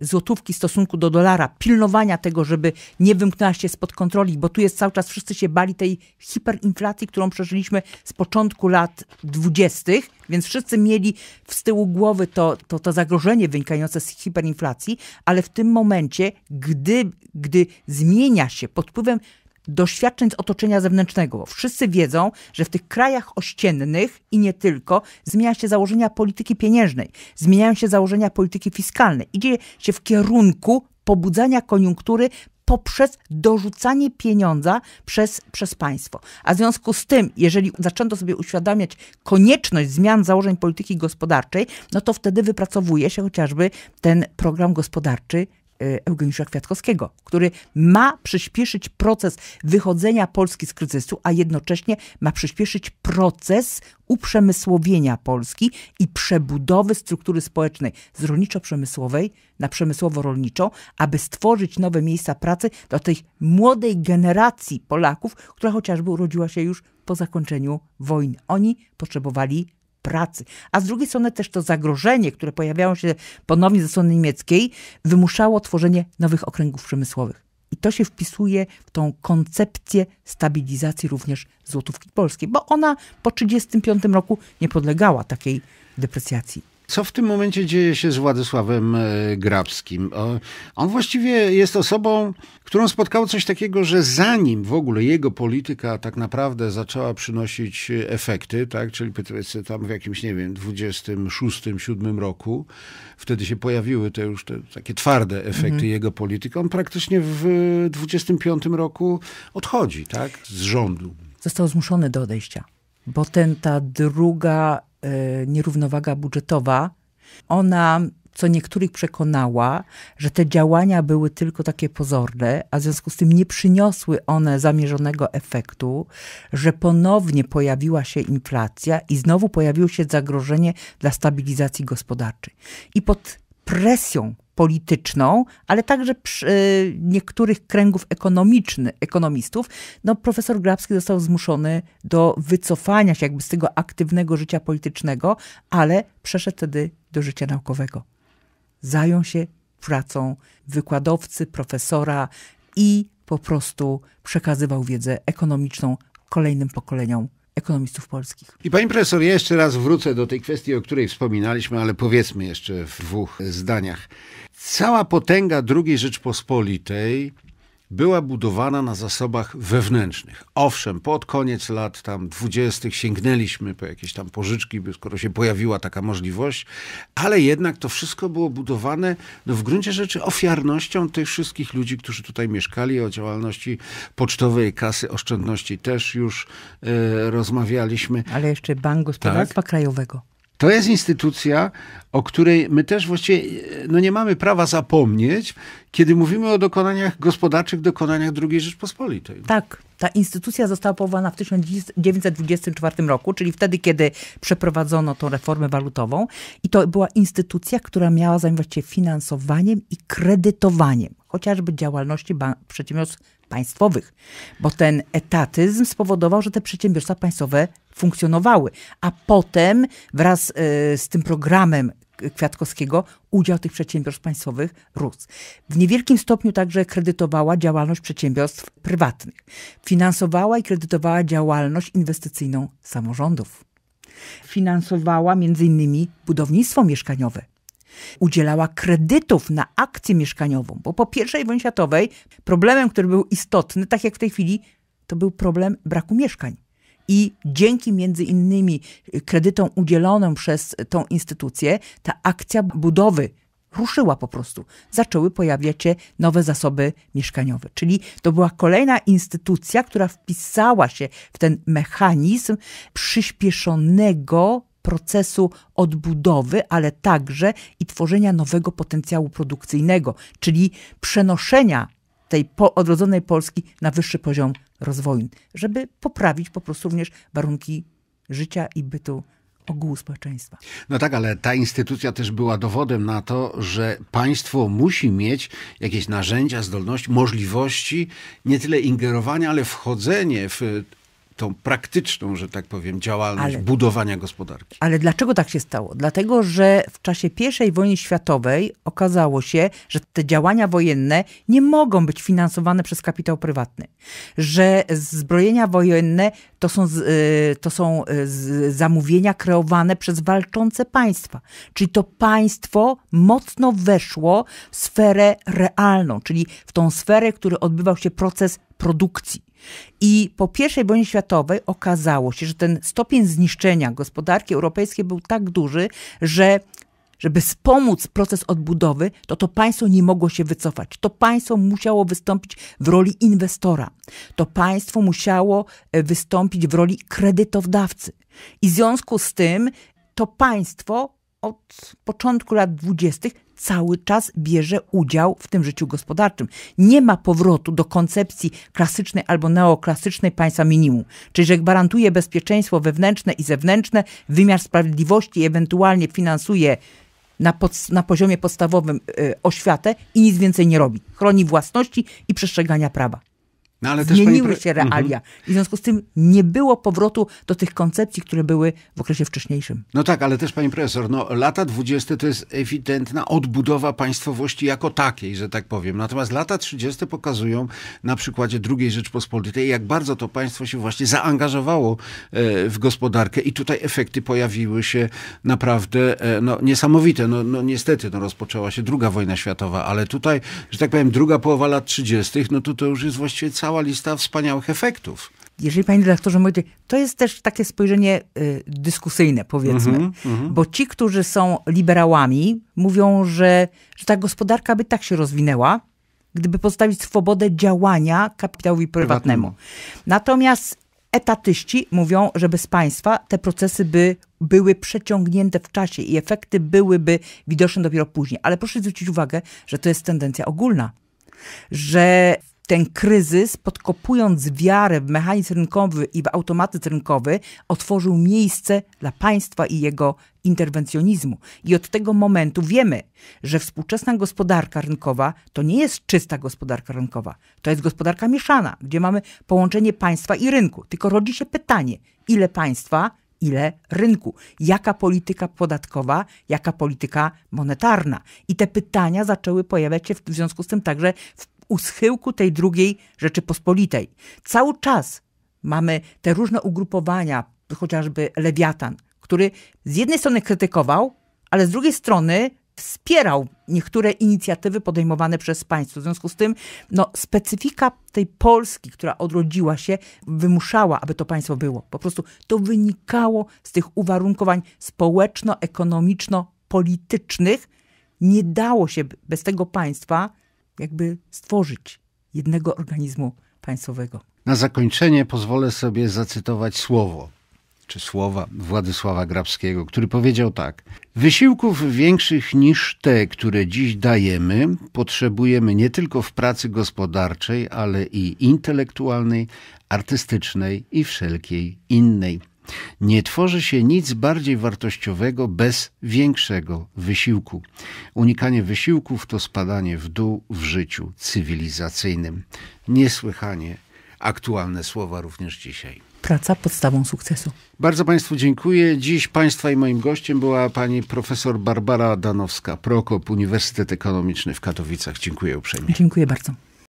złotówki w stosunku do dolara, pilnowania tego, żeby nie wymknęła się spod kontroli, bo tu jest cały czas wszyscy się bali tej hiperinflacji, którą przeżyliśmy z początku lat dwudziestych, więc wszyscy mieli z tyłu głowy to, to, to zagrożenie wynikające z hiperinflacji, ale w tym momencie, gdy, gdy zmienia się pod wpływem doświadczeń z otoczenia zewnętrznego. Wszyscy wiedzą, że w tych krajach ościennych i nie tylko zmienia się założenia polityki pieniężnej, zmieniają się założenia polityki fiskalnej. Idzie się w kierunku pobudzania koniunktury poprzez dorzucanie pieniądza przez, przez państwo. A w związku z tym, jeżeli zaczęto sobie uświadamiać konieczność zmian założeń polityki gospodarczej, no to wtedy wypracowuje się chociażby ten program gospodarczy Y, Eugeniusza Kwiatkowskiego, który ma przyspieszyć proces wychodzenia Polski z kryzysu, a jednocześnie ma przyspieszyć proces uprzemysłowienia Polski i przebudowy struktury społecznej z rolniczo-przemysłowej na przemysłowo-rolniczą, aby stworzyć nowe miejsca pracy dla tej młodej generacji Polaków, która chociażby urodziła się już po zakończeniu wojny. Oni potrzebowali pracy. A z drugiej strony też to zagrożenie, które pojawiało się ponownie ze strony niemieckiej, wymuszało tworzenie nowych okręgów przemysłowych. I to się wpisuje w tą koncepcję stabilizacji również złotówki polskiej, bo ona po 1935 roku nie podlegała takiej deprecjacji co w tym momencie dzieje się z Władysławem e, Grabskim? On właściwie jest osobą, którą spotkało coś takiego, że zanim w ogóle jego polityka tak naprawdę zaczęła przynosić efekty, tak, czyli powiedzmy tam w jakimś, nie wiem, 26, 7 roku, wtedy się pojawiły te już te, takie twarde efekty mhm. jego polityki, on praktycznie w 25 roku odchodzi, tak, z rządu. Został zmuszony do odejścia, bo ten, ta druga Y, nierównowaga budżetowa, ona co niektórych przekonała, że te działania były tylko takie pozorne, a w związku z tym nie przyniosły one zamierzonego efektu, że ponownie pojawiła się inflacja i znowu pojawiło się zagrożenie dla stabilizacji gospodarczej. I pod presją polityczną, ale także y, niektórych kręgów ekonomicznych, ekonomistów, no profesor Grabski został zmuszony do wycofania się jakby z tego aktywnego życia politycznego, ale przeszedł wtedy do życia naukowego. Zajął się pracą wykładowcy, profesora i po prostu przekazywał wiedzę ekonomiczną kolejnym pokoleniom ekonomistów polskich. I pani profesor, ja jeszcze raz wrócę do tej kwestii, o której wspominaliśmy, ale powiedzmy jeszcze w dwóch zdaniach. Cała potęga II Rzeczpospolitej była budowana na zasobach wewnętrznych. Owszem, pod koniec lat tam dwudziestych sięgnęliśmy po jakieś tam pożyczki, skoro się pojawiła taka możliwość, ale jednak to wszystko było budowane no, w gruncie rzeczy ofiarnością tych wszystkich ludzi, którzy tutaj mieszkali. O działalności pocztowej, kasy oszczędności też już e, rozmawialiśmy. Ale jeszcze Bank Gospodarstwa tak. Krajowego. To jest instytucja, o której my też właściwie no nie mamy prawa zapomnieć, kiedy mówimy o dokonaniach gospodarczych, dokonaniach II Rzeczpospolitej. Tak. Ta instytucja została powołana w 1924 roku, czyli wtedy, kiedy przeprowadzono tą reformę walutową. I to była instytucja, która miała zajmować się finansowaniem i kredytowaniem chociażby działalności bank, przedsiębiorstw państwowych, bo ten etatyzm spowodował, że te przedsiębiorstwa państwowe funkcjonowały, a potem wraz e, z tym programem Kwiatkowskiego udział tych przedsiębiorstw państwowych rósł. W niewielkim stopniu także kredytowała działalność przedsiębiorstw prywatnych. Finansowała i kredytowała działalność inwestycyjną samorządów. Finansowała m.in. budownictwo mieszkaniowe, udzielała kredytów na akcję mieszkaniową, bo po I wojnie światowej problemem, który był istotny, tak jak w tej chwili, to był problem braku mieszkań. I dzięki między innymi kredytom udzielonym przez tą instytucję, ta akcja budowy ruszyła po prostu. Zaczęły pojawiać się nowe zasoby mieszkaniowe. Czyli to była kolejna instytucja, która wpisała się w ten mechanizm przyspieszonego procesu odbudowy, ale także i tworzenia nowego potencjału produkcyjnego, czyli przenoszenia tej odrodzonej Polski na wyższy poziom rozwoju, żeby poprawić po prostu również warunki życia i bytu ogółu społeczeństwa. No tak, ale ta instytucja też była dowodem na to, że państwo musi mieć jakieś narzędzia, zdolności, możliwości nie tyle ingerowania, ale wchodzenie w tą praktyczną, że tak powiem, działalność ale, budowania gospodarki. Ale dlaczego tak się stało? Dlatego, że w czasie I wojny światowej okazało się, że te działania wojenne nie mogą być finansowane przez kapitał prywatny, że zbrojenia wojenne to są, y, to są y, zamówienia kreowane przez walczące państwa. Czyli to państwo mocno weszło w sferę realną, czyli w tą sferę, w której odbywał się proces produkcji. I po I wojnie światowej okazało się, że ten stopień zniszczenia gospodarki europejskiej był tak duży, że żeby wspomóc proces odbudowy, to to państwo nie mogło się wycofać. To państwo musiało wystąpić w roli inwestora. To państwo musiało e, wystąpić w roli kredytodawcy. I w związku z tym to państwo od początku lat dwudziestych cały czas bierze udział w tym życiu gospodarczym. Nie ma powrotu do koncepcji klasycznej albo neoklasycznej państwa minimum, czyli że gwarantuje bezpieczeństwo wewnętrzne i zewnętrzne, wymiar sprawiedliwości, ewentualnie finansuje na, pod, na, poziomie podstawowym y, oświatę i nic więcej nie robi. Chroni własności i przestrzegania prawa. No, ale Zmieniły też Zmieniły się realia mhm. i w związku z tym nie było powrotu do tych koncepcji, które były w okresie wcześniejszym. No tak, ale też pani profesor, no, lata 20 to jest ewidentna odbudowa państwowości jako takiej, że tak powiem. Natomiast lata 30 pokazują na przykładzie II Rzeczpospolitej, jak bardzo to państwo się właśnie zaangażowało e, w gospodarkę i tutaj efekty pojawiły się naprawdę e, no, niesamowite. No, no niestety no, rozpoczęła się druga wojna światowa, ale tutaj, że tak powiem, druga połowa lat 30 no to to już jest właściwie cała cała lista wspaniałych efektów. Jeżeli pani redaktorze mówi, to jest też takie spojrzenie y, dyskusyjne, powiedzmy, mm -hmm, bo ci, którzy są liberałami, mówią, że, że ta gospodarka by tak się rozwinęła, gdyby postawić swobodę działania kapitałowi prywatnemu. prywatnemu. Natomiast etatyści mówią, że bez państwa te procesy by były przeciągnięte w czasie i efekty byłyby widoczne dopiero później. Ale proszę zwrócić uwagę, że to jest tendencja ogólna, że ten kryzys, podkopując wiarę w mechanizm rynkowy i w automatyzm rynkowy, otworzył miejsce dla państwa i jego interwencjonizmu. I od tego momentu wiemy, że współczesna gospodarka rynkowa to nie jest czysta gospodarka rynkowa. To jest gospodarka mieszana, gdzie mamy połączenie państwa i rynku. Tylko rodzi się pytanie, ile państwa, ile rynku, jaka polityka podatkowa, jaka polityka monetarna. I te pytania zaczęły pojawiać się w związku z tym także w u schyłku tej drugiej Rzeczypospolitej. Cały czas mamy te różne ugrupowania, chociażby Lewiatan, który z jednej strony krytykował, ale z drugiej strony wspierał niektóre inicjatywy podejmowane przez państwo. W związku z tym no, specyfika tej Polski, która odrodziła się, wymuszała, aby to państwo było. Po prostu to wynikało z tych uwarunkowań społeczno-ekonomiczno-politycznych. Nie dało się bez tego państwa jakby stworzyć jednego organizmu państwowego. Na zakończenie pozwolę sobie zacytować słowo czy słowa Władysława Grabskiego, który powiedział tak: Wysiłków większych niż te, które dziś dajemy, potrzebujemy nie tylko w pracy gospodarczej, ale i intelektualnej, artystycznej i wszelkiej innej. Nie tworzy się nic bardziej wartościowego bez większego wysiłku. Unikanie wysiłków to spadanie w dół w życiu cywilizacyjnym. Niesłychanie aktualne słowa również dzisiaj. Praca podstawą sukcesu. Bardzo Państwu dziękuję. Dziś Państwa i moim gościem była pani profesor Barbara Danowska, Prokop, Uniwersytet Ekonomiczny w Katowicach. Dziękuję uprzejmie. Dziękuję bardzo.